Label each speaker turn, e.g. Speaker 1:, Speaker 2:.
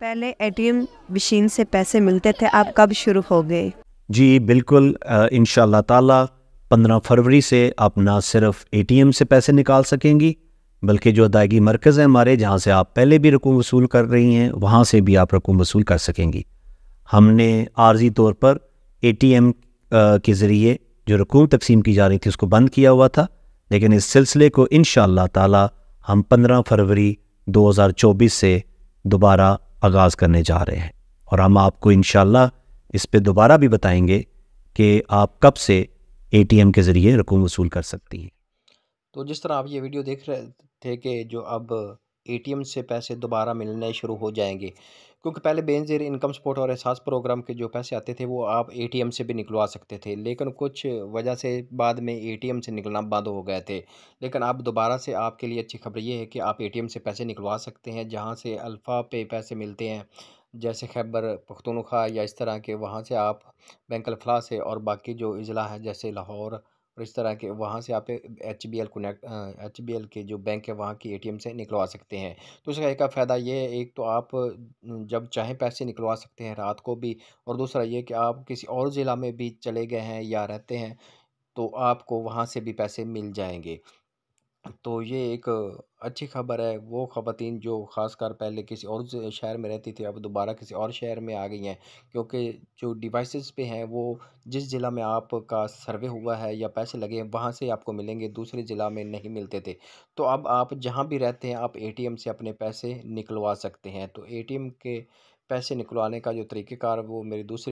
Speaker 1: पहले ATM machine से पैसे मिलते थे आप कब शुरू हो गए जी बिल्कुल इन ताला पंद्रह फरवरी से आप ना सिर्फ एटीएम से पैसे निकाल सकेंगी बल्कि जो अदायगी मरकज़ हैं हमारे जहाँ से आप पहले भी रकम वसूल कर रही हैं वहाँ से भी आप रकम वसूल कर सकेंगी हमने आर्जी तौर पर एटीएम के ज़रिए जो रकूम तकसीम की जा रही थी उसको बंद किया हुआ था लेकिन इस सिलसिले को इन ताला हम पंद्रह फरवरी 2024 से दोबारा आगाज़ करने जा रहे हैं और हम आपको इन इस पर दोबारा भी बताएंगे कि आप कब से ए के ज़रिए रकम वसूल कर सकती हैं
Speaker 2: तो जिस तरह आप ये वीडियो देख रहे थे कि जो अब ए से पैसे दोबारा मिलने शुरू हो जाएंगे क्योंकि पहले बेनजीर इनकम सपोर्ट और एहसास प्रोग्राम के जो पैसे आते थे वो आप एटीएम से भी निकलवा सकते थे लेकिन कुछ वजह से बाद में एटीएम से निकलना बंद हो गए थे लेकिन अब दोबारा से आपके लिए अच्छी खबर ये है कि आप एम से पैसे निकलवा सकते हैं जहाँ से अल्फ़ा पे पैसे मिलते हैं जैसे खैबर पख्तनखा या इस तरह के वहाँ से आप बैंक अलफला से और बाकी जो अजला हैं जैसे लाहौर और इस तरह के वहाँ से आप H B L connect H B L के जो बैंक है वहाँ की ए टी एम से निकलवा सकते हैं तो इसका एक फ़ायदा ये है एक तो आप जब चाहें पैसे निकलवा सकते हैं रात को भी और दूसरा ये कि आप किसी और ज़िला में भी चले गए हैं या रहते हैं तो आपको वहाँ से भी पैसे मिल जाएंगे तो ये एक अच्छी खबर है वो ख़वातीन जो ख़ासकर पहले किसी और शहर में रहती थी अब दोबारा किसी और शहर में आ गई हैं क्योंकि जो डिवाइसेस पे हैं वो जिस ज़िला में आपका सर्वे हुआ है या पैसे लगे हैं वहाँ से आपको मिलेंगे दूसरे ज़िला में नहीं मिलते थे तो अब आप जहाँ भी रहते हैं आप ए से अपने पैसे निकलवा सकते हैं तो ए के पैसे निकलवाने का जो तरीक़ेकार वो मेरी दूसरी